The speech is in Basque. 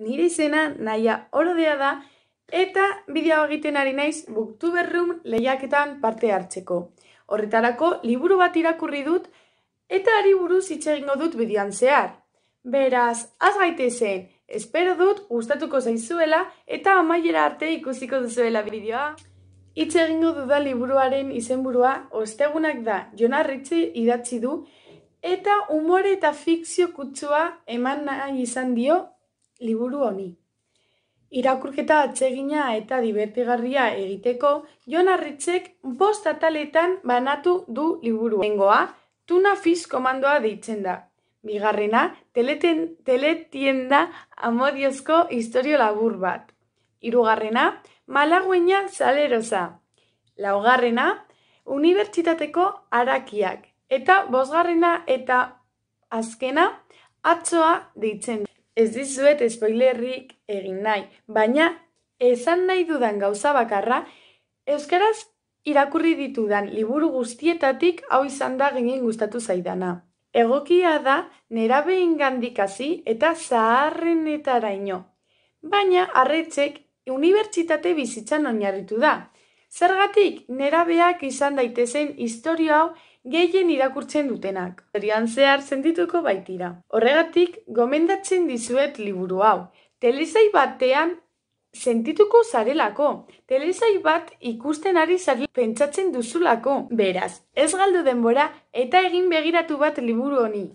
Nire izena naia orodea da eta bideo egiten ari naiz booktuber room lehiaketan parte hartzeko. Horretarako liburu bat irakurri dut eta ari buruz hitz egingo dut bidean zehar. Beraz, az zen, espero dut gustatuko zaizuela eta amaiera arte ikusiko duzuela bideoa. Hitz egingo da liburuaren izenburua ostegunak da Jonarritzi idatzi du eta umore eta fikzio kutsua eman nahi izan dio liburu honi. Irakurketa atsegina eta dibertigarria egiteko, Jon Arritzek bost ataletan banatu du liburu. Lengoa, Tuna Fish komandoa deitzen da. Bigarrena, teleten, teletienda amodiozko historio labur bat. Hirugarrena, Malagueña Zalerosa. Laugarrena, Unibertsitateko Arakiak. Eta bosgarrena eta azkena, Atzoa deitzen. da ez dizuet espoilerrik egin nahi, baina esan nahi dudan gauza bakarra, euskaraz irakurri ditudan liburu guztietatik hau izan da ginen gustatu zaidana. Egokia da nerabe ingandik eta zaharrenetara ino. Baina arretzek unibertsitate bizitzan oinarritu da. Zergatik nerabeak izan daitezen historia hau gehien irakurtzen dutenak. Zerian zehar sentituko baitira. Horregatik, gomendatzen dizuet liburu hau. Telesai batean sentituko zarelako. Telesai bat ikusten ari zari pentsatzen duzulako. Beraz, ez galdu denbora eta egin begiratu bat liburu honi.